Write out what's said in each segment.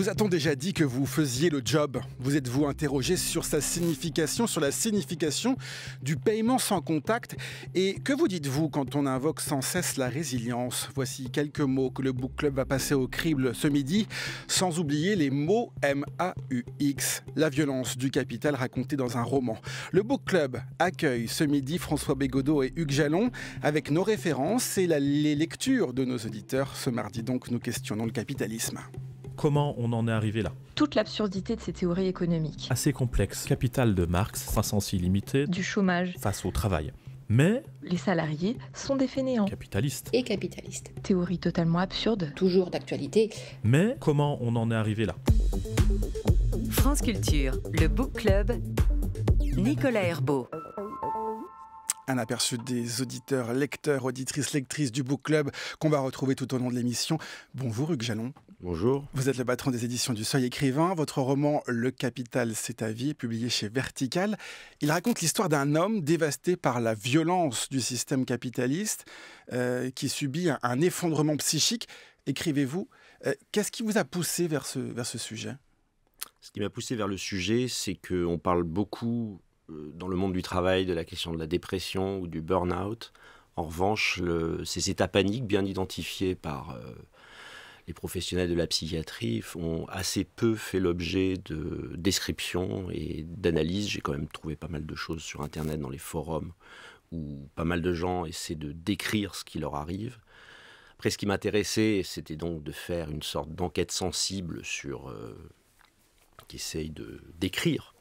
Vous a on déjà dit que vous faisiez le job Vous êtes-vous interrogé sur sa signification, sur la signification du paiement sans contact Et que vous dites-vous quand on invoque sans cesse la résilience Voici quelques mots que le Book Club va passer au crible ce midi, sans oublier les mots M-A-U-X, la violence du capital racontée dans un roman. Le Book Club accueille ce midi François Bégodeau et Hugues Jalon avec nos références et les lectures de nos auditeurs. Ce mardi donc, nous questionnons le capitalisme comment on en est arrivé là. Toute l'absurdité de ces théories économiques. Assez complexe. Capital de Marx, croissance illimitée. Du chômage. Face au travail. Mais les salariés sont des fainéants. Capitalistes. Et capitalistes. Théorie totalement absurde. Toujours d'actualité. Mais comment on en est arrivé là France Culture, le Book Club, Nicolas Herbeau. Un aperçu des auditeurs, lecteurs, auditrices, lectrices du Book Club qu'on va retrouver tout au long de l'émission. Bonjour Hugues Jalon. Bonjour. Vous êtes le patron des éditions du Seuil écrivain. Votre roman Le Capital, c'est ta vie, publié chez Vertical, il raconte l'histoire d'un homme dévasté par la violence du système capitaliste euh, qui subit un, effondrement psychique. Écrivez-vous. Euh, qu'est-ce qui vous a poussé vers ce, vers ce sujet Ce qui m'a poussé vers le sujet, c'est qu'on parle beaucoup euh, dans le monde du travail de la question de la dépression ou du burn-out. En revanche, ces états paniques bien identifiés par les professionnels de la psychiatrie ont assez peu fait l'objet de descriptions et d'analyses. J'ai quand même trouvé pas mal de choses sur Internet, dans les forums, où pas mal de gens essaient de décrire ce qui leur arrive. Après, ce qui m'intéressait, c'était donc de faire une sorte d'enquête sensible sur... Euh, qui essaye de décrire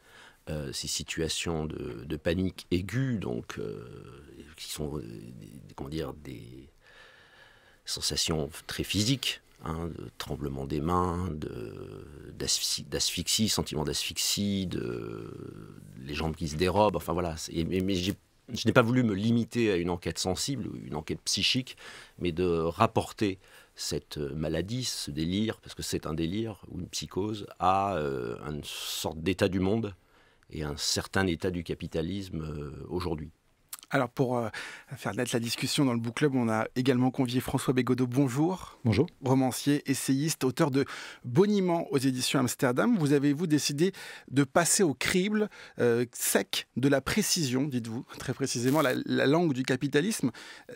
euh, ces situations de, panique aiguë, donc euh, qui sont dire des sensations très physiques, Hein, de tremblement des mains, d'asphyxie, sentiment d'asphyxie, de les jambes qui se dérobent. Enfin voilà. mais, je n'ai pas voulu me limiter à une enquête sensible, ou une enquête psychique, mais de rapporter cette euh, maladie, ce délire, parce que c'est un délire ou une psychose, à euh, une sorte d'état du monde et un certain état du capitalisme euh, aujourd'hui. Alors pour euh, faire naître la discussion dans le book club, on a également convié François Bégodeau. Bonjour. Bonjour. Romancier, essayiste, auteur de Boniment aux éditions Amsterdam. Vous avez-vous décidé de passer au crible euh, sec de la précision, dites-vous très précisément, la, langue du capitalisme,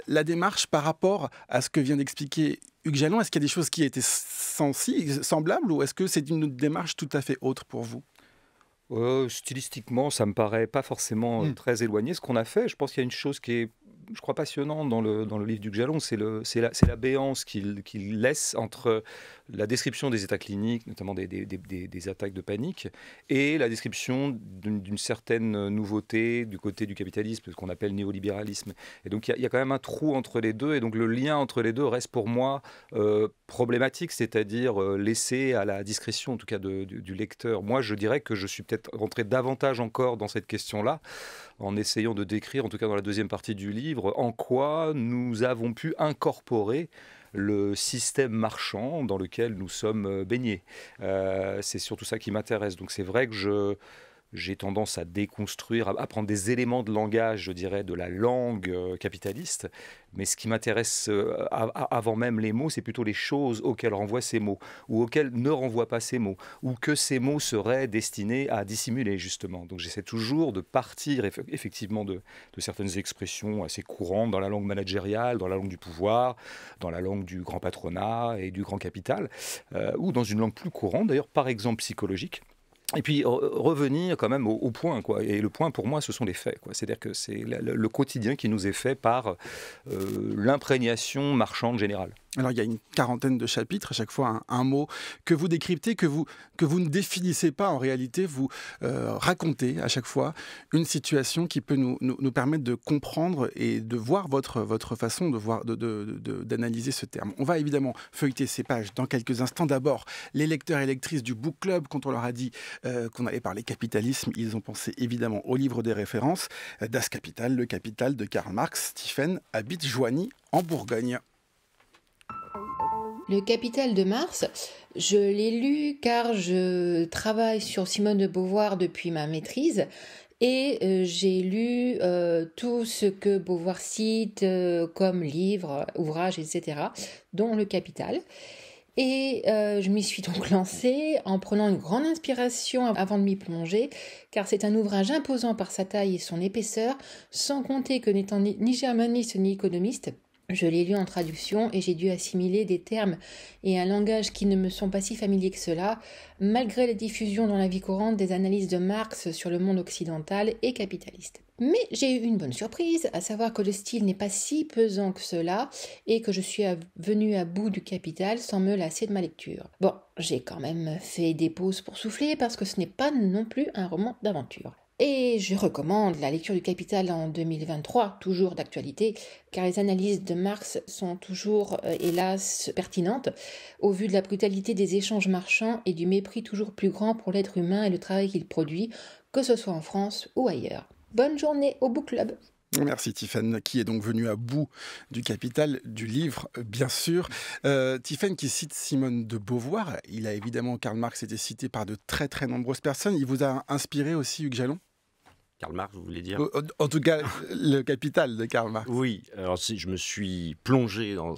la démarche par rapport à ce que vient d'expliquer Hugues Jalon Est-ce qu'il y a des choses qui étaient semblables ou est-ce que c'est une démarche tout à fait autre pour vous Stylistiquement, ça me paraît pas forcément euh, hmm. très éloigné. Ce qu'on a fait, je pense qu'il y a une chose qui est je crois, passionnante dans le, dans le livre du Jalon, c'est la, béance qu'il laisse entre la description des états cliniques, notamment des, attaques de panique, et la description d'une certaine nouveauté du côté du capitalisme, ce qu'on appelle néolibéralisme. Et donc il y, a quand même un trou entre les deux, et donc le lien entre les deux reste pour moi euh, problématique, c'est-à-dire euh, laissé à la discrétion en tout cas du, du, lecteur. Moi je dirais que je suis peut-être rentré davantage encore dans cette question-là, en essayant de décrire, en tout cas dans la deuxième partie du livre, en quoi nous avons pu incorporer le système marchand dans lequel nous sommes euh, baignés. Euh, c'est surtout ça qui m'intéresse. Donc c'est vrai que je j'ai tendance à déconstruire, à prendre des éléments de langage, je dirais, de la langue euh, capitaliste. Mais ce qui m'intéresse euh, avant même les mots, c'est plutôt les choses auxquelles renvoient ces mots, ou auxquelles ne renvoient pas ces mots, ou que ces mots seraient destinés à dissimuler, justement. Donc j'essaie toujours de partir effectivement de, certaines expressions assez courantes dans la langue managériale, dans la langue du pouvoir, dans la langue du grand patronat et du grand capital, euh, ou dans une langue plus courante, d'ailleurs, par exemple psychologique et puis revenir quand même au, point, quoi. Et le point pour moi, ce sont les faits, C'est-à-dire que c'est le, quotidien qui nous est fait par euh, l'imprégnation marchande générale. Alors il y a une quarantaine de chapitres, à chaque fois un, mot que vous décryptez, que vous, que vous ne définissez pas en réalité, vous euh, racontez à chaque fois une situation qui peut nous, nous, permettre de comprendre et de voir votre, votre façon de voir, d'analyser de, de, ce terme. On va évidemment feuilleter ces pages dans quelques instants. D'abord, les lecteurs et lectrices du Book Club, quand on leur a dit euh, qu'on allait parler capitalisme, ils ont pensé évidemment au livre des références, euh, Das Kapital, Le Capital de Karl Marx, Stephen habite Joigny en Bourgogne. Le Capital de Mars, je l'ai lu car je travaille sur Simone de Beauvoir depuis ma maîtrise et euh, j'ai lu euh, tout ce que Beauvoir cite euh, comme livres, ouvrages, etc., dont Le Capital. Et je m'y suis donc lancée en prenant une grande inspiration avant de m'y plonger, car c'est un ouvrage imposant par sa taille et son épaisseur, sans compter que n'étant ni germaniste ni économiste, je l'ai lu en traduction et j'ai dû assimiler des termes et un langage qui ne me sont pas si familiers que cela, malgré la diffusion dans la vie courante des analyses de Marx sur le monde occidental et capitaliste. Mais j'ai eu une bonne surprise, à savoir que le style n'est pas si pesant que cela et que je suis venue à bout du capital sans me lasser de ma lecture. Bon, j'ai quand même fait des pauses pour souffler parce que ce n'est pas non plus un roman d'aventure. Et je recommande la lecture du Capital en 2023, toujours d'actualité, car les analyses de Marx sont toujours, euh, hélas, pertinentes, au vu de la brutalité des échanges marchands et du mépris toujours plus grand pour l'être humain et le travail qu'il produit, que ce soit en France ou ailleurs. Bonne journée au Book Club Merci Tiffen, qui est donc venu à bout du capital du livre, bien sûr. Euh, qui cite Simone de Beauvoir, il a évidemment, Karl Marx était cité par de très très nombreuses personnes, il vous a inspiré aussi Hugues Jalon Karl Marx, vous voulez dire en, tout cas, le capital de Karl Marx. Oui, alors je me suis plongé dans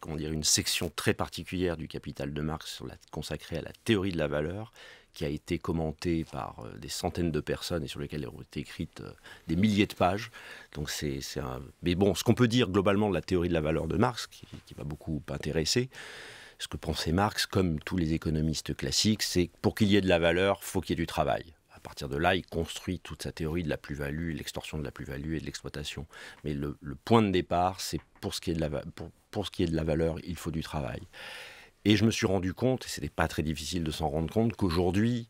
comment dire, une section très particulière du capital de Marx consacrée à la théorie de la valeur, qui a été commenté par euh, des centaines de personnes et sur lequel ont été écrites euh, des milliers de pages. Donc c'est un... Mais bon, ce qu'on peut dire globalement de la théorie de la valeur de Marx, qui, qui m'a beaucoup intéressé, ce que pensait Marx, comme tous les économistes classiques, c'est pour qu'il y ait de la valeur, faut qu'il y ait du travail. À partir de là, il construit toute sa théorie de la plus-value, l'extorsion de la plus-value et de l'exploitation. Mais le, point de départ, c'est pour, ce qui est de la, pour, pour ce qui est de la valeur, il faut du travail. Et je me suis rendu compte, et ce n'était pas très difficile de s'en rendre compte, qu'aujourd'hui,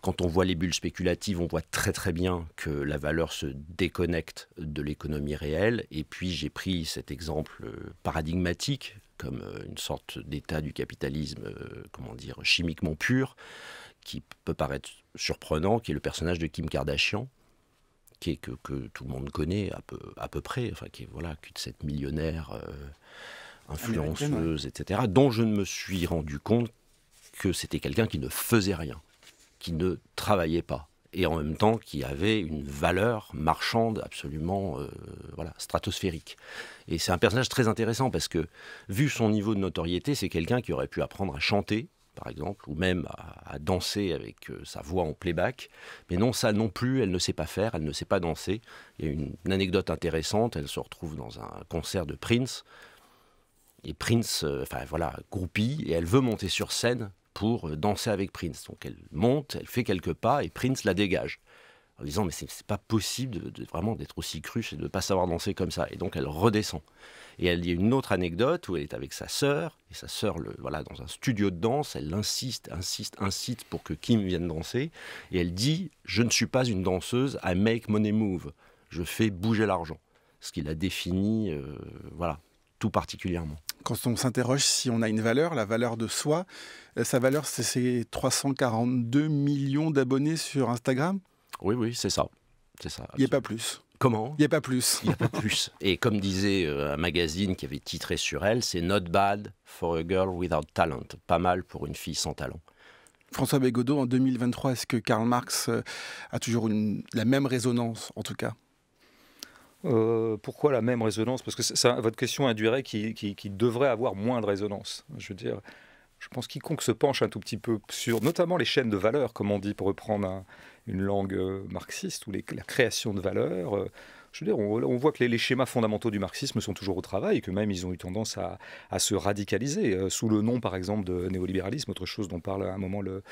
quand on voit les bulles spéculatives, on voit très très bien que la valeur se déconnecte de l'économie réelle. Et puis j'ai pris cet exemple euh, paradigmatique comme euh, une sorte d'état du capitalisme, euh, comment dire, chimiquement pur, qui peut paraître surprenant, qui est le personnage de Kim Kardashian, qui est que, tout le monde connaît à peu, à peu près, enfin qui est de cette millionnaire influenceuse, etc., dont je ne me suis rendu compte que c'était quelqu'un qui ne faisait rien, qui ne travaillait pas, et en même temps qui avait une valeur marchande absolument euh, voilà, stratosphérique. Et c'est un personnage très intéressant parce que, vu son niveau de notoriété, c'est quelqu'un qui aurait pu apprendre à chanter, par exemple, ou même à, danser avec euh, sa voix en playback. Mais non, ça non plus, elle ne sait pas faire, elle ne sait pas danser. Il y a une anecdote intéressante, elle se retrouve dans un concert de Prince et Prince, euh, enfin voilà, groupie, et elle veut monter sur scène pour euh, danser avec Prince. Donc elle monte, elle fait quelques pas, et Prince la dégage en disant mais c'est pas possible de, vraiment d'être aussi cruche et de ne pas savoir danser comme ça. Et donc elle redescend. Et elle y a une autre anecdote où elle est avec sa sœur et sa sœur voilà dans un studio de danse. Elle insiste, insiste, insiste pour que Kim vienne danser. Et elle dit je ne suis pas une danseuse, I make money move. Je fais bouger l'argent. Ce qui la définit euh, voilà tout particulièrement quand on s'interroge si on a une valeur, la valeur de soi, euh, sa valeur, c'est ses 342 millions d'abonnés sur Instagram Oui, oui, c'est ça. C'est ça. Il n'y a pas plus. Comment Il n'y a pas plus. Il n'y a pas plus. Et comme disait euh, un magazine qui avait titré sur elle, c'est Not bad for a girl without talent. Pas mal pour une fille sans talent. François Bégodeau, en 2023, est-ce que Karl Marx euh, a toujours la même résonance, en tout cas euh, pourquoi la même résonance Parce que votre question induirait qu'il qui devrait avoir moins de résonance. Je veux dire, je pense quiconque se penche un tout petit peu sur, notamment les chaînes de valeur, comme on dit, pour reprendre une langue euh, marxiste, ou la création de valeur, euh, on, voit que les, schémas fondamentaux du marxisme sont toujours au travail, et que même ils ont eu tendance à, se radicaliser, euh, sous le nom, par exemple, de néolibéralisme, autre chose dont parle à un moment le,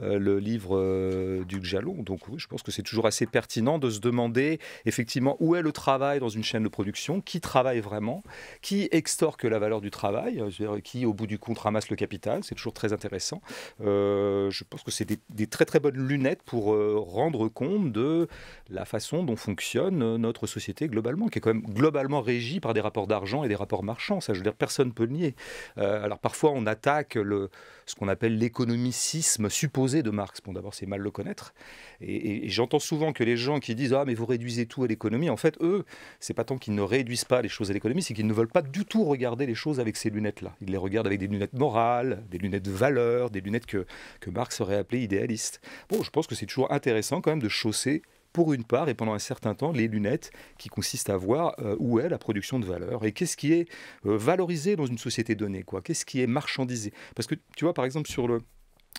euh, livre euh, du Jalon. Donc je pense que c'est toujours assez pertinent de se demander, effectivement, où est le travail dans une chaîne de production, qui travaille vraiment, qui extorque la valeur du travail, qui, au bout du compte, ramasse le capital, c'est toujours très intéressant. je pense que c'est des, des, très très bonnes lunettes pour rendre compte de la façon dont fonctionne notre société globalement, qui est quand même globalement régie par des rapports d'argent et des rapports marchands. Ça, je veux dire, personne ne peut le nier. Euh, alors parfois, on attaque le, ce qu'on appelle l'économicisme supposé de Marx. Bon, d'abord, c'est mal le connaître. Et, j'entends souvent que les gens qui disent Ah, mais vous réduisez tout à l'économie, en fait, eux, c'est pas tant qu'ils ne réduisent pas les choses à l'économie, c'est qu'ils ne veulent pas du tout regarder les choses avec ces lunettes-là. Ils les regardent avec des lunettes morales, des lunettes de valeur, des lunettes que, que Marx aurait appelées idéalistes. Bon, je pense que c'est toujours intéressant quand même de chausser pour une part et pendant un certain temps les lunettes qui consistent à voir euh, où est la production de valeur et qu'est-ce qui est euh, valorisé dans une société donnée, quoi, qu'est-ce qui est marchandisé. Parce que tu vois, par exemple, sur, le,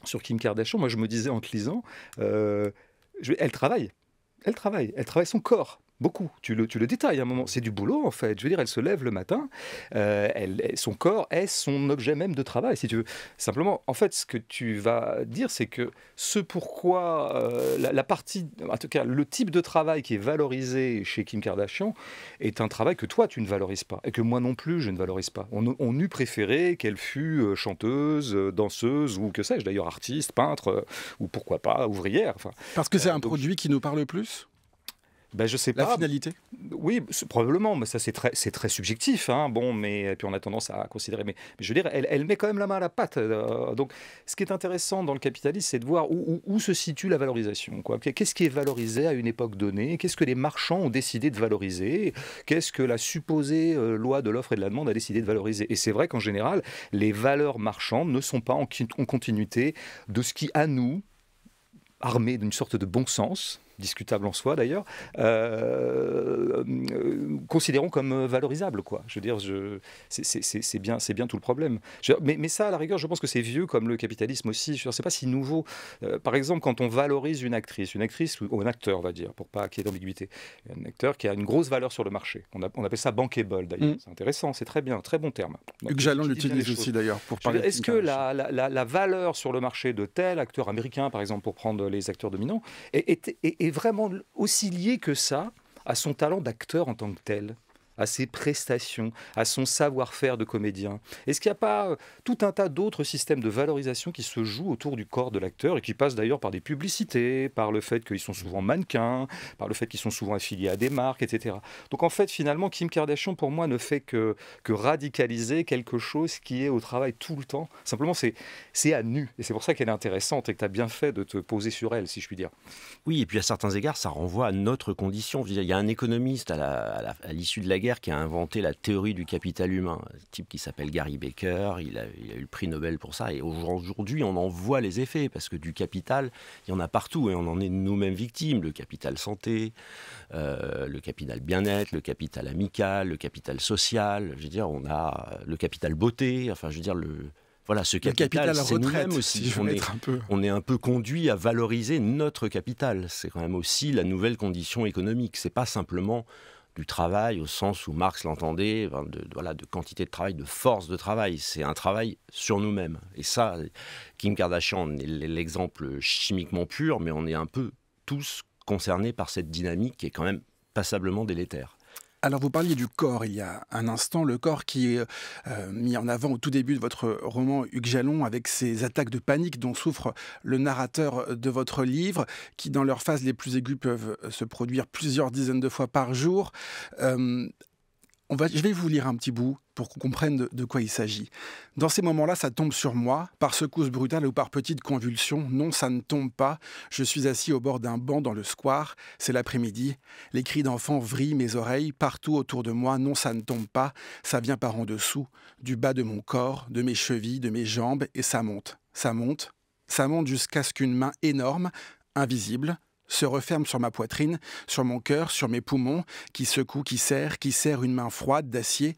sur Kim Kardashian, moi je me disais en te lisant, euh, elle travaille. Elle travaille, elle travaille son corps beaucoup. Tu le, détailles à un moment. C'est du boulot, en fait. Je veux dire, elle se lève le matin. Euh, elle, son corps est son objet même de travail, si tu veux. Simplement, en fait, ce que tu vas dire, c'est que ce pourquoi euh, la, partie, en tout cas, le type de travail qui est valorisé chez Kim Kardashian est un travail que toi, tu ne valorises pas. Et que moi non plus, je ne valorise pas. On, eût préféré qu'elle fût euh, chanteuse, danseuse, ou que sais-je, d'ailleurs, artiste, peintre, ou pourquoi pas, ouvrière. Parce que c'est un produit qui nous parle plus ben, sais la pas. finalité Oui, probablement, mais ça c'est très, très subjectif. Hein. Bon, mais puis on a tendance à considérer. Mais, je veux dire, elle, met quand même la main à la pâte. Euh, donc, ce qui est intéressant dans le capitalisme, c'est de voir où, se situe la valorisation. Qu'est-ce qui est valorisé à une époque donnée Qu'est-ce que les marchands ont décidé de valoriser Qu'est-ce que la supposée euh, loi de l'offre et de la demande a décidé de valoriser Et c'est vrai qu'en général, les valeurs marchandes ne sont pas en, en continuité de ce qui, à nous, armé d'une sorte de bon sens, discutable en soi d'ailleurs, euh, euh, considérons comme euh, valorisable. Quoi. Je veux dire, c'est bien, bien tout le problème. mais, mais, ça, à la rigueur, je pense que c'est vieux comme le capitalisme aussi. Je ne sais pas si nouveau. par exemple, quand on valorise une actrice, une actrice ou un acteur, on va dire, pour pas qu'il y ait d'ambiguïté, un acteur qui a une grosse valeur sur le marché. On, a, appelle ça bankable d'ailleurs. Mm. C'est intéressant, c'est très bien, très bon terme. Hugues Jalland l'utilise aussi d'ailleurs pour parler. Est-ce que la, la, valeur sur le marché de tel acteur américain, par exemple, pour prendre les acteurs dominants, est est vraiment aussi lié que ça à son talent d'acteur en tant que tel à ses prestations, à son savoir-faire de comédien Est-ce qu'il n'y a pas euh, tout un tas d'autres systèmes de valorisation qui se jouent autour du corps de l'acteur et qui passent d'ailleurs par des publicités, par le fait qu'ils sont souvent mannequins, par le fait qu'ils sont souvent affiliés à des marques, etc. Donc en fait, finalement, Kim Kardashian, pour moi, ne fait que, que radicaliser quelque chose qui est au travail tout le temps. Simplement, c'est à nu. Et c'est pour ça qu'elle est intéressante et que tu as bien fait de te poser sur elle, si je puis dire. Oui, et puis à certains égards, ça renvoie à notre condition. Il y a un économiste à l'issue de la guerre qui a inventé la théorie du capital humain, un type qui s'appelle Gary Baker, il a, eu le prix Nobel pour ça, et aujourd'hui on en voit les effets, parce que du capital, il y en a partout, et on en est nous-mêmes victimes, le capital santé, euh, le capital bien-être, le capital amical, le capital social, je veux dire, on a euh, le capital beauté, enfin je veux dire, le, voilà, ce capital, c'est nous-mêmes aussi. Si on, est, un peu. on est un peu conduit à valoriser notre capital. C'est quand même aussi la nouvelle condition économique. C'est pas simplement du travail au sens où Marx l'entendait, de, voilà, de quantité de travail, de force de travail. C'est un travail sur nous-mêmes. Et ça, Kim Kardashian est l'exemple chimiquement pur, mais on est un peu tous concernés par cette dynamique qui est quand même passablement délétère. Alors vous parliez du corps il y a un instant, le corps qui est euh, mis en avant au tout début de votre roman Hugues Jalon avec ces attaques de panique dont souffre le narrateur de votre livre, qui dans leurs phases les plus aiguës peuvent se produire plusieurs dizaines de fois par jour. Euh, je vais vous lire un petit bout pour qu'on comprenne de, de, quoi il s'agit. Dans ces moments-là, ça tombe sur moi, par secousse brutale ou par petite convulsion. Non, ça ne tombe pas. Je suis assis au bord d'un banc dans le square. C'est l'après-midi. Les cris d'enfants vrillent mes oreilles partout autour de moi. Non, ça ne tombe pas. Ça vient par en dessous, du bas de mon corps, de mes chevilles, de mes jambes, et ça monte. Ça monte. Ça monte jusqu'à ce qu'une main énorme, invisible, se referme sur ma poitrine, sur mon cœur, sur mes poumons, qui secoue, qui serre, qui serre une main froide d'acier,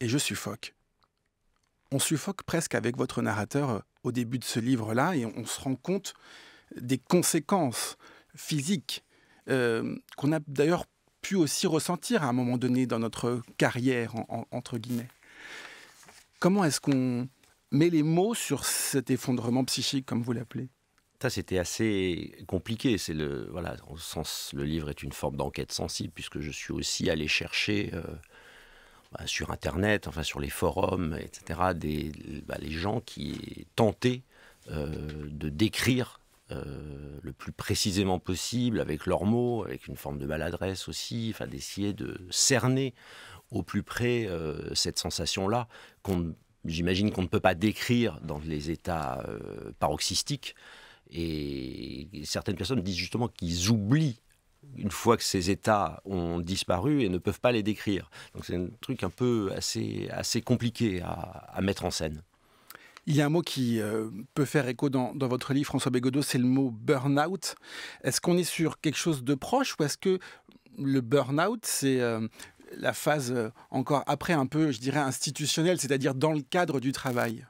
et je suffoque. On suffoque presque avec votre narrateur euh, au début de ce livre-là, et on se rend compte des conséquences physiques euh, qu'on a d'ailleurs pu aussi ressentir à un moment donné dans notre carrière, entre guillemets. Comment est-ce qu'on met les mots sur cet effondrement psychique, comme vous l'appelez ça, c'était assez compliqué. C'est le sens, le livre est une forme d'enquête sensible puisque je suis aussi allé chercher euh, bah, sur Internet, enfin sur les forums, etc., des bah, les gens qui tentaient euh, de décrire euh, le plus précisément possible, avec leurs mots, avec une forme de maladresse aussi, enfin d'essayer de cerner au plus près cette sensation-là qu'on J'imagine qu'on ne peut pas décrire dans les états paroxystiques, et certaines personnes disent justement qu'ils oublient une fois que ces états ont disparu et ne peuvent pas les décrire. Donc c'est un truc un peu assez, assez compliqué à, mettre en scène. Il y a un mot qui euh, peut faire écho dans, votre livre, François Bégodeau, c'est le mot burn-out. Est-ce qu'on est sur quelque chose de proche ou est-ce que le burn-out, c'est euh, la phase euh, encore après un peu, je dirais, institutionnelle, c'est-à-dire dans le cadre du travail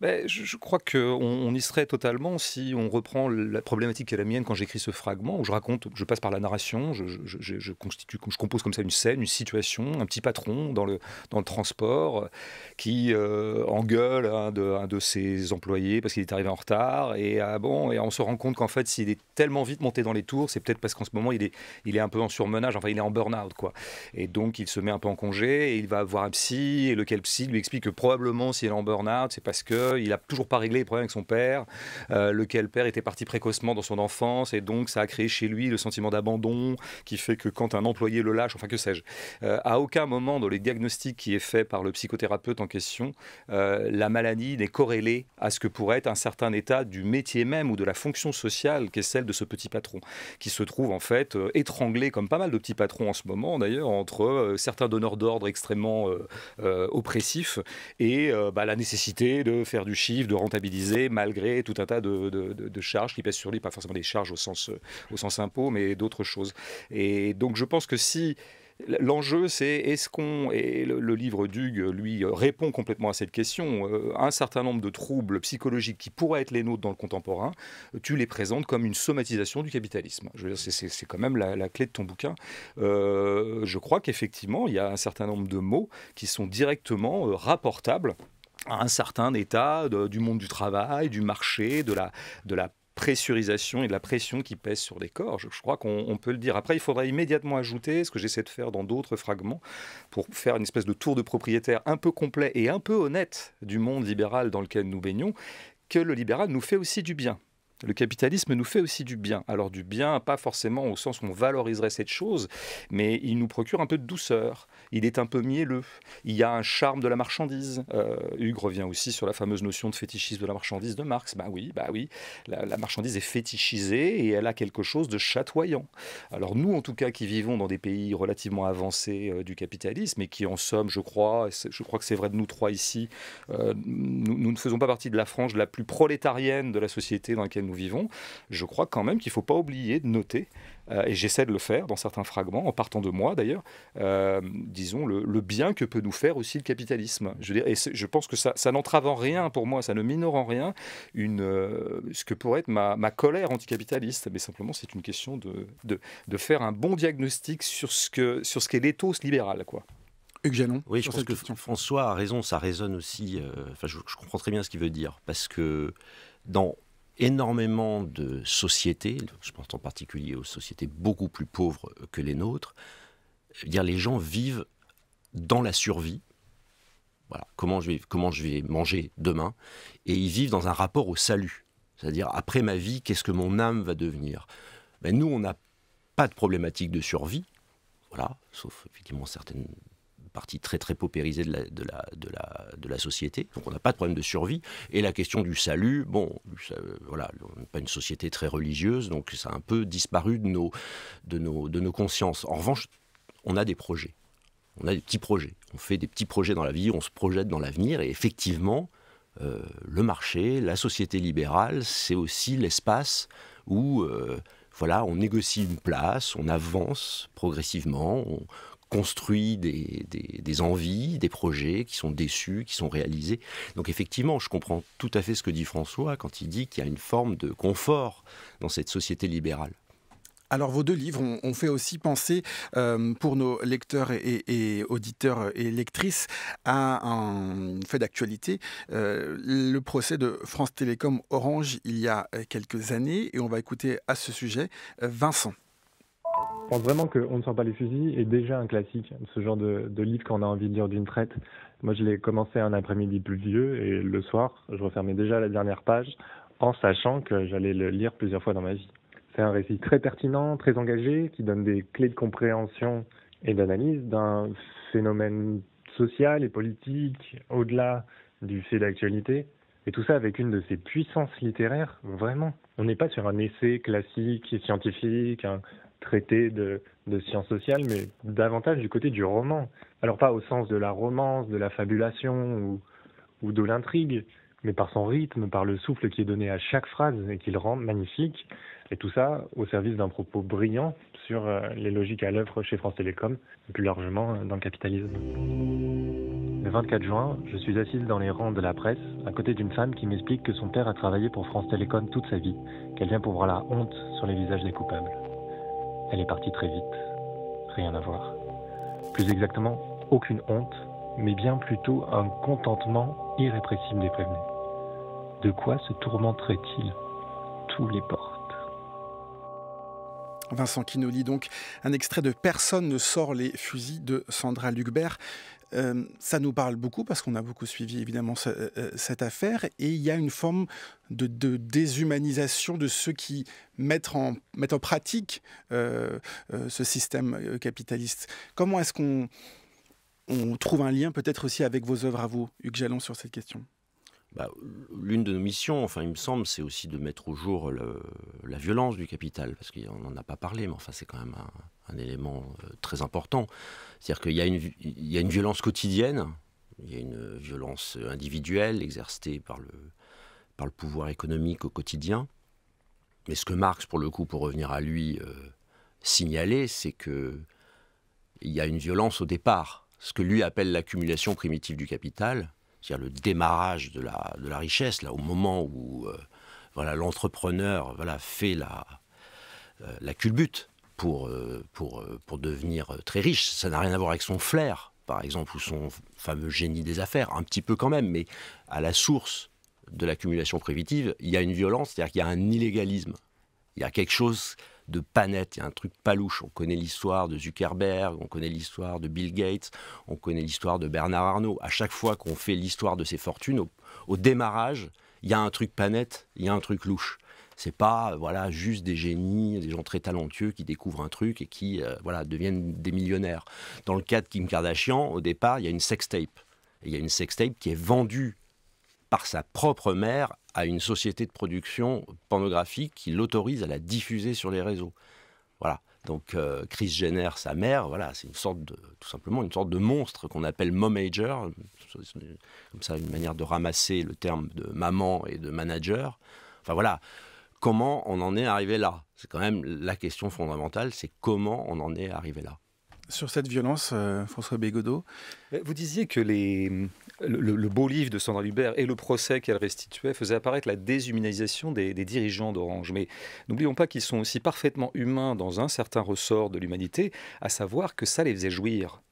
ben, je, crois qu'on on y serait totalement si on reprend la problématique qui est la mienne quand j'écris ce fragment, où je raconte, je passe par la narration, je, constitue, je compose comme ça une scène, une situation, un petit patron dans le, dans le transport euh, qui euh, engueule un de, un de ses employés parce qu'il est arrivé en retard, et, ah bon, et on se rend compte qu'en fait, s'il est tellement vite monté dans les tours, c'est peut-être parce qu'en ce moment, il est, il est un peu en surmenage, enfin, il est en burn-out, quoi. Et donc, il se met un peu en congé, et il va voir un psy, et lequel psy lui explique que probablement, s'il est en burn-out, c'est parce que il n'a toujours pas réglé les problèmes avec son père, euh, lequel père était parti précocement dans son enfance, et donc ça a créé chez lui le sentiment d'abandon qui fait que quand un employé le lâche, enfin que sais-je, euh, à aucun moment dans les diagnostics qui est fait par le psychothérapeute en question, euh, la maladie n'est corrélée à ce que pourrait être un certain état du métier même ou de la fonction sociale qui est celle de ce petit patron, qui se trouve en fait étranglé comme pas mal de petits patrons en ce moment d'ailleurs, entre certains donneurs d'ordre extrêmement oppressifs et bah, la nécessité de faire faire du chiffre, de rentabiliser, malgré tout un tas de, charges qui pèsent sur lui, pas forcément des charges au sens, au sens impôt, mais d'autres choses. Et donc je pense que si... L'enjeu, c'est est-ce qu'on, et le, livre d'Hugues, lui, répond complètement à cette question, euh, un certain nombre de troubles psychologiques qui pourraient être les nôtres dans le contemporain, tu les présentes comme une somatisation du capitalisme. Je veux dire c'est, quand même la, clé de ton bouquin. Euh, je crois qu'effectivement, il y a un certain nombre de mots qui sont directement euh, rapportables un certain état du monde du travail, du marché, de la, pressurisation et de la pression qui pèse sur les corps. Je, je crois qu'on peut le dire. Après, il faudra immédiatement ajouter ce que j'essaie de faire dans d'autres fragments pour faire une espèce de tour de propriétaire un peu complet et un peu honnête du monde libéral dans lequel nous baignons, que le libéral nous fait aussi du bien. Le capitalisme nous fait aussi du bien. Alors du bien, pas forcément au sens où on valoriserait cette chose, mais il nous procure un peu de douceur. Il est un peu mielleux. Il y a un charme de la marchandise. Euh, Hugues revient aussi sur la fameuse notion de fétichisme de la marchandise de Marx. Bah oui, bah oui, la, marchandise est fétichisée et elle a quelque chose de chatoyant. Alors nous, en tout cas, qui vivons dans des pays relativement avancés euh, du capitalisme et qui en somme, je crois, je crois que c'est vrai de nous trois ici, euh, nous, nous ne faisons pas partie de la frange la plus prolétarienne de la société dans laquelle nous vivons, je crois quand même qu'il ne faut pas oublier de noter, euh, et j'essaie de le faire dans certains fragments, en partant de moi d'ailleurs, euh, disons le, bien que peut nous faire aussi le capitalisme. Je, veux dire, et je pense que ça, ça n'entrave en rien pour moi, ça ne minore en rien une, euh, ce que pourrait être ma, ma colère anticapitaliste, mais simplement c'est une question de, de, de, faire un bon diagnostic sur ce qu'est l'éthos libéral. Quoi. Hugues Oui, je pense que François a raison, ça résonne aussi. enfin, je, comprends très bien ce qu'il veut dire. Parce que dans énormément de sociétés, je pense en particulier aux sociétés beaucoup plus pauvres que les nôtres, eh les gens vivent dans la survie. comment je vais, comment je vais manger demain Et ils vivent dans un rapport au salut. C'est-à-dire, après ma vie, qu'est-ce que mon âme va devenir Mais ben, Nous, on n'a pas de problématique de survie. Voilà, sauf effectivement certaines partie très très paupérisée de la, de la, de la, de la société. Donc on n'a pas de problème de survie. Et la question du salut, bon, euh, voilà, on n'est pas une société très religieuse, donc ça a un peu disparu de nos, de nos, de nos consciences. En revanche, on a des projets. On a des petits projets. On fait des petits projets dans la vie, on se projette dans l'avenir, et effectivement, euh, le marché, la société libérale, c'est aussi l'espace où euh, voilà, on négocie une place, on avance progressivement, on construit des, envies, des projets qui sont déçus, qui sont réalisés. Donc effectivement, je comprends tout à fait ce que dit François quand il dit qu'il y a une forme de confort dans cette société libérale. Alors vos deux livres ont, fait aussi penser euh, pour nos lecteurs et, auditeurs et lectrices à un fait d'actualité, euh, le procès de France Télécom Orange il y a quelques années et on va écouter à ce sujet euh, Vincent. Je pense vraiment qu'on ne sent pas les fusils est déjà un classique, ce genre de, livre qu'on a envie de lire d'une traite. Moi, je l'ai commencé un après-midi plus vieux, et le soir, je refermais déjà la dernière page en sachant que j'allais le lire plusieurs fois dans ma vie. C'est un récit très pertinent, très engagé, qui donne des clés de compréhension et d'analyse d'un phénomène social et politique au-delà du fait d'actualité. Et tout ça avec une de ses puissances littéraires, vraiment. On n'est pas sur un essai classique et scientifique, traité de, sciences sociales, mais davantage du côté du roman. Alors pas au sens de la romance, de la fabulation ou, ou de l'intrigue, mais par son rythme, par le souffle qui est donné à chaque phrase et qui le rend magnifique. Et tout ça au service d'un propos brillant sur euh, les logiques à l'œuvre chez France Télécom et plus largement euh, dans le capitalisme. Le 24 juin, je suis assise dans les rangs de la presse, à côté d'une femme qui m'explique que son père a travaillé pour France Télécom toute sa vie, qu'elle vient pour voir la honte sur les visages des coupables. Elle est partie très vite. Rien à voir. Plus exactement, aucune honte, mais bien plutôt un contentement irrépressible des prévenus. De quoi se tourmenterait-il Tous les portes. Vincent Quinoli, donc, un extrait de Personne ne sort les fusils de Sandra Lucbert. Euh, ça nous parle beaucoup parce qu'on a beaucoup suivi évidemment euh, euh, cette affaire et il y a une forme de, déshumanisation de ceux qui mettent en, mettent en pratique ce système capitaliste. Comment est-ce qu'on on trouve un lien peut-être aussi avec vos œuvres à vous, Hugues Jalon, sur cette question bah, l'une de nos missions, enfin il me semble, c'est aussi de mettre au jour la violence du capital, parce qu'on n'en a pas parlé, mais enfin c'est quand même un, élément euh, très important. C'est-à-dire qu'il y, a une, violence quotidienne, il y a une violence individuelle exercée par le, pouvoir économique au quotidien. Mais ce que Marx, pour le coup, pour revenir à lui, euh, signalait, c'est que il y a une violence au départ. Ce que lui appelle l'accumulation primitive du capital, c'est-à-dire le démarrage de la, de la richesse, là, au moment où euh, voilà l'entrepreneur voilà, fait la, euh, la culbute pour, euh, pour, pour devenir très riche. Ça n'a rien à voir avec son flair, par exemple, ou son fameux génie des affaires, un petit peu quand même, mais à la source de l'accumulation primitive, il y a une violence, c'est-à-dire qu'il y a un illégalisme. Il y a quelque chose de pas net. Il y a un truc pas louche. On connaît l'histoire de Zuckerberg, on connaît l'histoire de Bill Gates, on connaît l'histoire de Bernard Arnault. À chaque fois qu'on fait l'histoire de ses fortunes, au, démarrage, il y a un truc pas il y a un truc louche. C'est pas euh, voilà juste des génies, des gens très talentueux qui découvrent un truc et qui euh, voilà deviennent des millionnaires. Dans le cas de Kim Kardashian, au départ, il y a une sextape. Il y a une sextape qui est vendue par sa propre mère à une société de production pornographique qui l'autorise à la diffuser sur les réseaux. Voilà. Donc euh, Chris génère sa mère, voilà, c'est une sorte de, tout simplement une sorte de monstre qu'on appelle momager, comme ça une manière de ramasser le terme de maman et de manager. Enfin voilà, comment on en est arrivé là C'est quand même la question fondamentale, c'est comment on en est arrivé là. Sur cette violence, euh, François Bégodeau euh, Vous disiez que les, le, beau livre de Sandra Hubert et le procès qu'elle restituait faisaient apparaître la déshumanisation des dirigeants d'Orange. Mais n'oublions pas qu'ils sont aussi parfaitement humains dans un certain ressort de l'humanité, à savoir que ça les faisait jouir.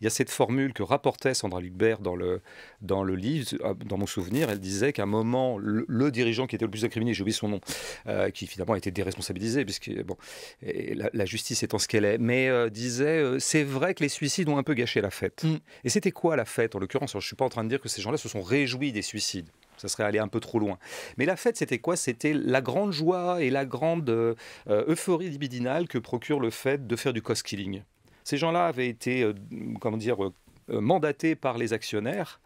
Il y a cette formule que rapportait Sandra Lucbert dans le, dans le livre, euh, dans mon souvenir, elle disait qu'à un moment, le, dirigeant qui était le plus incriminé, j'ai oublié son nom, euh, qui finalement a été déresponsabilisé, puisque bon, la, justice étant ce qu'elle est, mais euh, disait c'est vrai que les suicides ont un peu gâché la fête. Mm. Et c'était quoi la fête en l'occurrence Je ne suis pas en train de dire que ces gens-là se sont réjouis des suicides ça serait aller un peu trop loin. Mais la fête, c'était quoi C'était la grande joie et la grande euphorie libidinale que procure le fait de faire du cost-killing. Ces gens-là avaient été, euh, comment dire, euh, euh, mandatés par les actionnaires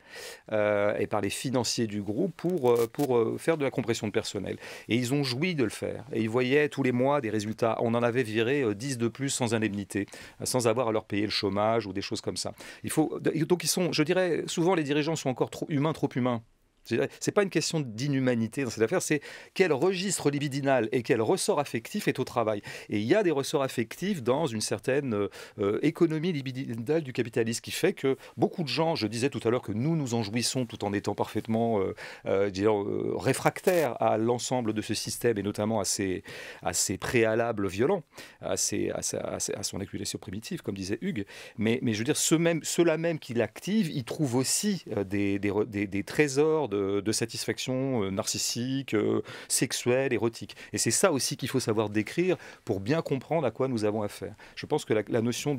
et par les financiers du groupe pour, pour faire de la compression de personnel. Et ils ont joui de le faire. Et ils voyaient tous les mois des résultats. On en avait viré 10 de plus sans indemnité, sans avoir à leur payer le chômage ou des choses comme ça. Il faut, donc sont, je dirais, souvent les dirigeants sont encore trop humains, trop humains. C'est pas une question d'inhumanité dans cette affaire, c'est quel registre libidinal et quel ressort affectif est au travail. Et il y a des ressorts affectifs dans une certaine euh, euh, économie libidinale du capitalisme qui fait que beaucoup de gens, je disais tout à l'heure que nous nous en jouissons tout en étant parfaitement euh, dire, réfractaires à l'ensemble de ce système et notamment à ses, à ses préalables violents, à, ses, à, à, son accumulation primitive, comme disait Hugues. Mais, mais je veux dire, ceux-là même, même qui l'activent, ils trouvent aussi des, des, des trésors de, satisfaction euh, narcissique, euh, sexuelle, érotique. Et c'est ça aussi qu'il faut savoir décrire pour bien comprendre à quoi nous avons affaire. Je pense que la, la notion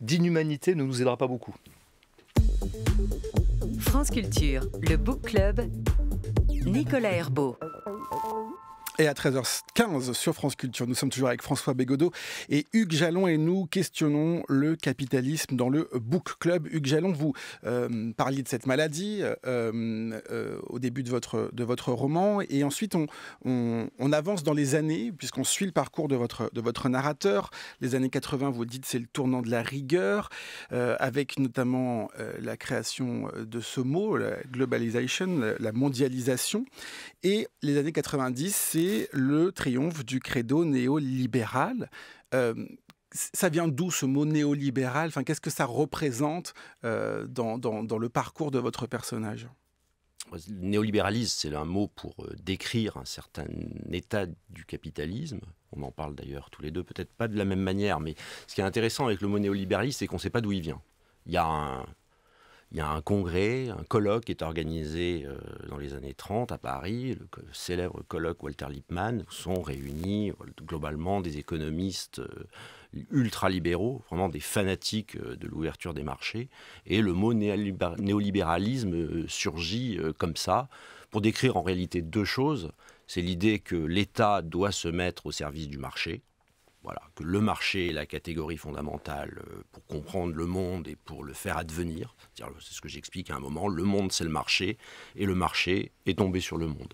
d'inhumanité ne nous aidera pas beaucoup. France Culture, le Book Club, Nicolas Herbeau. Et à 13h15 sur France Culture, nous sommes toujours avec François Bégodeau et Hugues Jalon et nous questionnons le capitalisme dans le Book Club. Hugues Jalon, vous euh, parliez de cette maladie euh, euh, au début de votre, de votre roman et ensuite on, on, avance dans les années puisqu'on suit le parcours de votre, de votre narrateur. Les années 80, vous dites, c'est le tournant de la rigueur avec notamment la création de ce mot, la globalisation, la mondialisation. Et les années 90, c'est le triomphe du credo néolibéral. Euh, ça vient d'où ce mot néolibéral enfin, Qu'est-ce que ça représente euh, dans, dans, le parcours de votre personnage bah, Néolibéralisme, c'est un mot pour euh, décrire un certain état du capitalisme. On en parle d'ailleurs tous les deux, peut-être pas de la même manière, mais ce qui est intéressant avec le mot néolibéralisme, c'est qu'on ne sait pas d'où il vient. Il y a un, il y a un congrès, un colloque qui est organisé euh, dans les années 30 à Paris, le célèbre colloque Walter Lippmann, où sont réunis euh, globalement des économistes euh, ultralibéraux, vraiment des fanatiques de l'ouverture des marchés. Et le mot néolibéralisme surgit comme ça pour décrire en réalité deux choses. C'est l'idée que l'État doit se mettre au service du marché, que le marché est la catégorie fondamentale euh, pour comprendre le monde et pour le faire advenir. C'est ce que j'explique à un moment. Le monde, c'est le marché, et le marché est tombé sur le monde.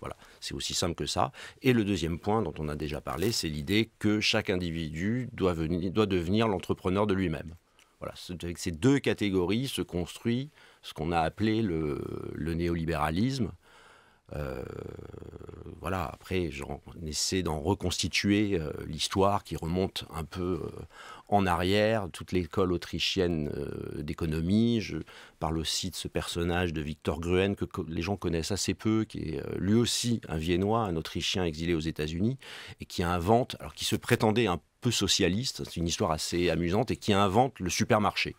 voilà, c'est aussi simple que ça. Et le deuxième point dont on a déjà parlé, c'est l'idée que chaque individu doit, devenir l'entrepreneur de lui-même. Voilà, avec ces deux catégories se construit ce qu'on a appelé le néolibéralisme, euh, voilà, après, j'en essaie d'en reconstituer euh, l'histoire qui remonte un peu euh, en arrière, toute l'école autrichienne d'économie. Je parle aussi de ce personnage de Victor Gruen que les gens connaissent assez peu, qui est lui aussi un Viennois, un Autrichien exilé aux États-Unis, et qui invente, alors qui se prétendait un peu socialiste, c'est une histoire assez amusante, et qui invente le supermarché.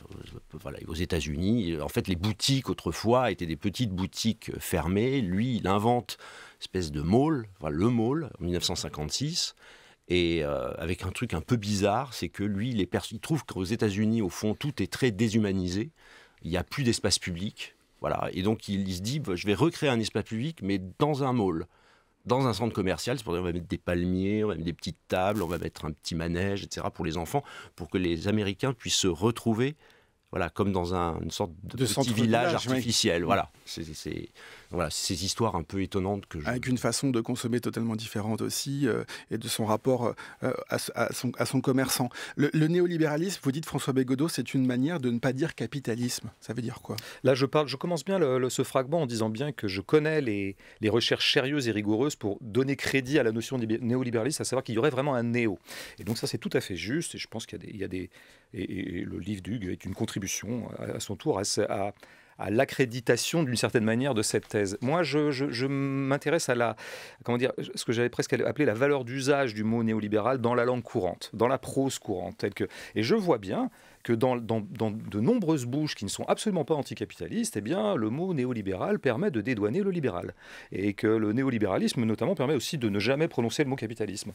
Euh, voilà, aux États-Unis, euh, en fait, les boutiques autrefois étaient des petites boutiques euh, fermées. Lui, il invente une espèce de mall, le mall, en 1956. Et avec un truc un peu bizarre, c'est que lui, il, trouve qu'aux États-Unis, au fond, tout est très déshumanisé. Il n'y a plus d'espace public. Voilà. Et donc, il, se dit, bah, je vais recréer un espace public, mais dans un mall dans un centre commercial. C'est pour dire on va mettre des palmiers, on va mettre des petites tables, on va mettre un petit manège, etc. pour les enfants, pour que les Américains puissent se retrouver, voilà, comme dans une sorte de, petit village, artificiel. Voilà, c'est voilà, ces histoires un peu étonnantes que je... Avec une façon de consommer totalement différente aussi euh, et de son rapport euh, euh, à, son, commerçant. Le, néolibéralisme, vous dites François Bégodeau, c'est une manière de ne pas dire capitalisme. Ça veut dire quoi Là, je, parle, je commence bien ce fragment en disant bien que je connais les, les recherches sérieuses et rigoureuses pour donner crédit à la notion de néolibéralisme, à savoir qu'il y aurait vraiment un néo. Et donc ça, c'est tout à fait juste et je pense qu'il y a des... Il des et, le livre d'Hugues est une contribution à, son tour à à l'accréditation d'une certaine manière de cette thèse. Moi, je, m'intéresse à la, comment dire, ce que j'avais presque appelé la valeur d'usage du mot néolibéral dans la langue courante, dans la prose courante, que. Et je vois bien que dans, dans, de nombreuses bouches qui ne sont absolument pas anticapitalistes, eh bien, le mot néolibéral permet de dédouaner le libéral. Et que le néolibéralisme, notamment, permet aussi de ne jamais prononcer le mot capitalisme.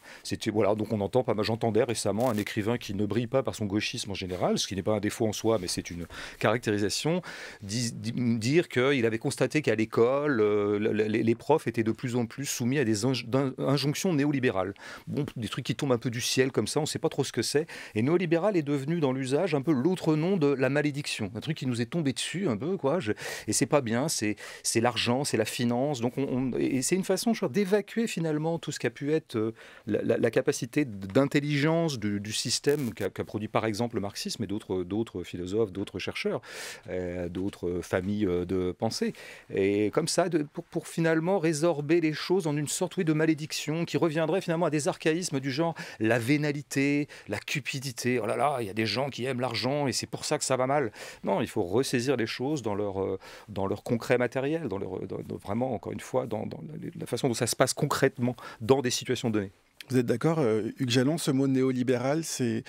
Voilà, donc on entend pas mal. J'entendais récemment un écrivain qui ne brille pas par son gauchisme en général, ce qui n'est pas un défaut en soi, mais c'est une caractérisation, dis, dire qu'il avait constaté qu'à l'école, euh, les, profs étaient de plus en plus soumis à des injonctions néolibérales. Bon, des trucs qui tombent un peu du ciel comme ça, on ne sait pas trop ce que c'est. Et néolibéral est devenu dans l'usage un peu l'autre nom de la malédiction, un truc qui nous est tombé dessus un peu, quoi. Je... Et c'est pas bien, c'est l'argent, c'est la finance. Donc on, Et c'est une façon d'évacuer finalement tout ce qu'a pu être euh, la, capacité d'intelligence du, système qu'a produit par exemple le marxisme et d'autres philosophes, d'autres chercheurs, euh, d'autres famille euh, de pensée. Et comme ça, pour, finalement résorber les choses en une sorte de malédiction qui reviendrait finalement à des archaïsmes du genre la vénalité, la cupidité. Oh là là, il y a des gens qui aiment l'argent et c'est pour ça que ça va mal. Non, il faut ressaisir les choses dans leur, euh, dans leur concret matériel, dans leur, euh, vraiment, encore une fois, dans la façon dont ça se passe concrètement dans des situations données. Vous êtes d'accord, euh, Hugues Jalon, ce mot néolibéral, c'est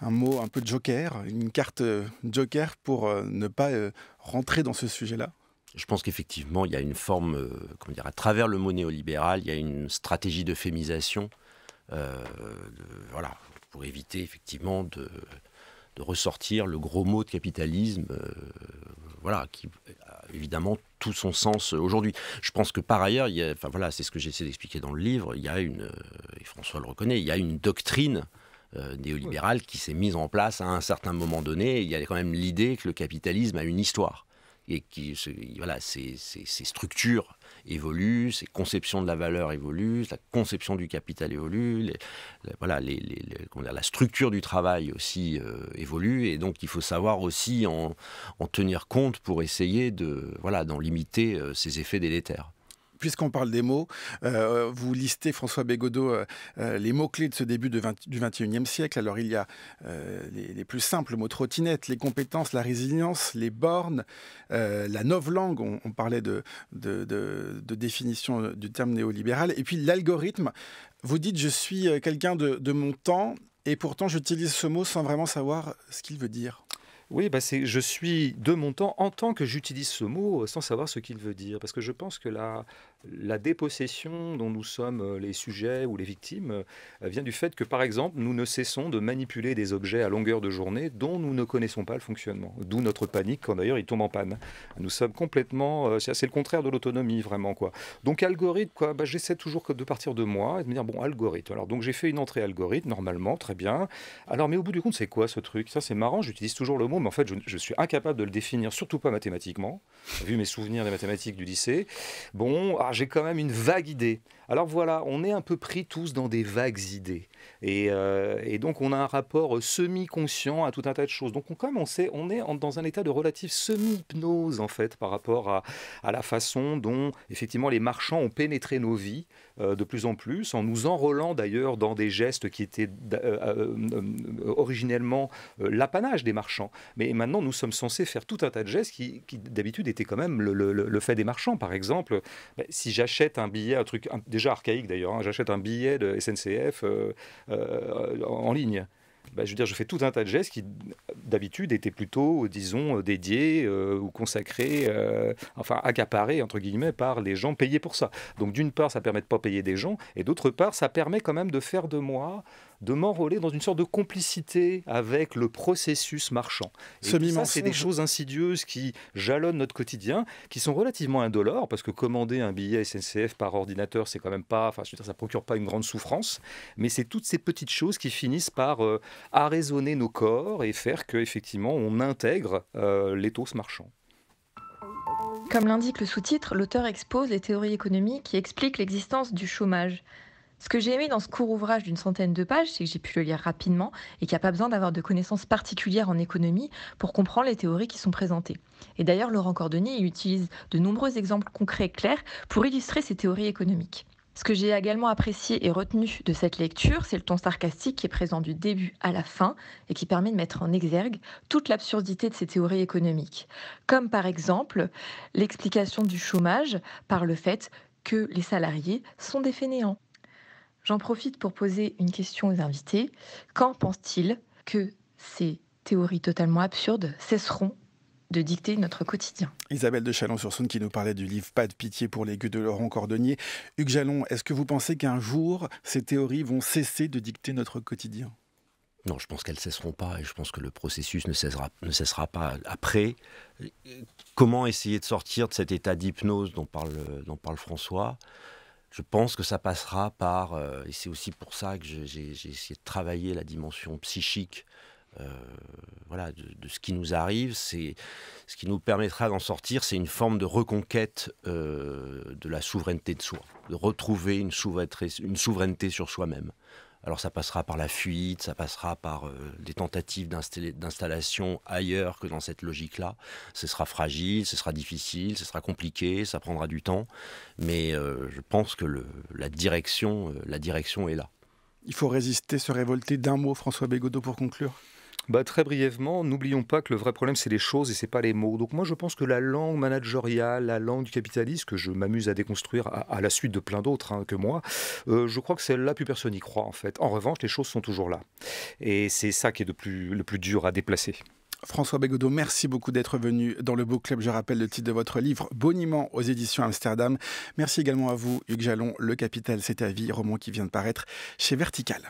un mot un peu joker, une carte euh, joker pour euh, ne pas rentrer dans ce sujet-là je pense qu'effectivement, il y a une forme, comment dire, à travers le mot néolibéral, il y a une stratégie d'euphémisation, voilà, pour éviter effectivement de, de ressortir le gros mot de capitalisme, euh, voilà, qui a évidemment tout son sens aujourd'hui. Je pense que par ailleurs, enfin voilà, c'est ce que j'essaie d'expliquer dans le livre, il y a une, euh, et François le reconnaît, il y a une doctrine euh, néolibérale qui s'est mise en place à un certain moment donné. Il y a quand même l'idée que le capitalisme a une histoire et qui, voilà, c'est, ces structures évolue, ces conceptions de la valeur évoluent, la conception du capital évolue, voilà, la structure du travail aussi euh, évolue, et donc il faut savoir aussi en, tenir compte pour essayer de, voilà, d'en limiter ses euh, ces effets délétères. Puisqu'on parle des mots, euh, vous listez, François Bégodeau, euh, euh, les mots-clés de ce début de du XXIe siècle. Alors, il y a les, plus simples mots trottinette, les compétences, la résilience, les bornes, la novlangue. On, on parlait de, définition du terme néolibéral. Et puis, l'algorithme. Vous dites, je suis quelqu'un de mon temps, et pourtant, j'utilise ce mot sans vraiment savoir ce qu'il veut dire. Oui, bah c'est, je suis de mon temps en tant que j'utilise ce mot sans savoir ce qu'il veut dire. Parce que je pense que la, la dépossession dont nous sommes euh, les sujets ou les victimes euh, vient du fait que, par exemple, nous ne cessons de manipuler des objets à longueur de journée dont nous ne connaissons pas le fonctionnement. D'où notre panique quand d'ailleurs ils tombent en panne. Nous sommes complètement. Euh, c'est le contraire de l'autonomie, vraiment. quoi. Donc, algorithme, quoi, bah, j'essaie toujours de partir de moi et de me dire, bon, algorithme. Alors, donc j'ai fait une entrée algorithme, normalement, très bien. Alors, mais au bout du compte, c'est quoi ce truc Ça, c'est marrant, j'utilise toujours le mot, mais en fait, je, suis incapable de le définir, surtout pas mathématiquement, vu mes souvenirs des mathématiques du lycée. Bon, j'ai quand même une vague idée alors voilà, on est un peu pris tous dans des vagues idées. Euh, et, donc on a un rapport semi-conscient à tout un tas de choses. Donc on, quand on, est dans un état de relative semi-hypnose, en fait, par rapport à, la façon dont, effectivement, les marchands ont pénétré nos vies euh, de plus en plus, en nous enrôlant d'ailleurs dans des gestes qui étaient euh, originellement l'apanage des marchands. Mais maintenant, nous sommes censés faire tout un tas de gestes qui, d'habitude, étaient quand même le, fait des marchands. Par exemple, ben, si j'achète un billet, un truc, archaïque d'ailleurs. Hein. J'achète un billet de SNCF euh, euh, en ligne. Bah, je veux dire, je fais tout un tas de gestes qui, d'habitude, étaient plutôt, disons, dédiés euh, ou consacrés, enfin, accaparés, entre guillemets, par les gens payés pour ça. Donc, d'une part, ça permet de ne pas payer des gens, et d'autre part, ça permet quand même de faire de moi de m'enrôler dans une sorte de complicité avec le processus marchand. Et ça, c'est des choses insidieuses qui jalonnent notre quotidien, qui sont relativement indolores, parce que commander un billet SNCF par ordinateur, c'est quand même pas, enfin, je veux ça procure pas une grande souffrance, mais c'est toutes ces petites choses qui finissent par euh, arraisonner nos corps et faire qu'effectivement, on intègre les euh, l'éthos marchand. Comme l'indique le sous-titre, l'auteur expose les théories économiques qui expliquent l'existence du chômage. Ce que j'ai aimé dans ce court ouvrage d'une centaine de pages, c'est que j'ai pu le lire rapidement et qu'il n'y a pas besoin d'avoir de connaissances particulières en économie pour comprendre les théories qui sont présentées. Et d'ailleurs, Laurent Cordonnier utilise de nombreux exemples concrets et clairs pour illustrer ses théories économiques. Ce que j'ai également apprécié et retenu de cette lecture, c'est le ton sarcastique qui est présent du début à la fin et qui permet de mettre en exergue toute l'absurdité de ces théories économiques. Comme par exemple l'explication du chômage par le fait que les salariés sont des fainéants. J'en profite pour poser une question aux invités. Quand pense-t-il que ces théories totalement absurdes cesseront de dicter notre quotidien. Isabelle de Chalon-sur-Saône qui nous parlait du livre Pas de pitié pour les gueux de Laurent Cordonnier. Hugues Jalon, est-ce que vous pensez qu'un jour ces théories vont cesser de dicter notre quotidien non, je pense qu'elles ne cesseront pas et je pense que le processus ne cessera, ne cessera pas. Après, euh, comment essayer de sortir de cet état d'hypnose dont parle, dont parle François je pense que ça passera par, euh, et c'est aussi pour ça que j'ai essayé de travailler la dimension psychique euh, voilà, de, ce qui nous arrive. C'est ce qui nous permettra d'en sortir, c'est une forme de reconquête euh, de la souveraineté de soi, de retrouver une souveraineté sur soi-même. Alors ça passera par la fuite, ça passera par euh, des tentatives d'installation ailleurs que dans cette logique-là. Ce sera fragile, ce sera difficile, ce sera compliqué, ça prendra du temps, mais euh, je pense que la, direction, euh, la direction est là. Il faut résister, se révolter d'un mot, François Bégodeau, pour conclure bah, très brièvement, n'oublions pas que le vrai problème, c'est les choses et c'est pas les mots. Donc moi, je pense que la langue managériale, la langue du capitalisme, que je m'amuse à déconstruire à, la suite de plein d'autres hein, que moi, euh, je crois que c'est là plus personne n'y croit en fait. En revanche, les choses sont toujours là. Et c'est ça qui est de plus, le plus dur à déplacer. François Bégodeau, merci beaucoup d'être venu dans le Book Club. Je rappelle le titre de votre livre, Boniment aux éditions Amsterdam. Merci également à vous, Hugues Jalon, Le Capital, c'est ta vie, roman qui vient de paraître chez Vertical.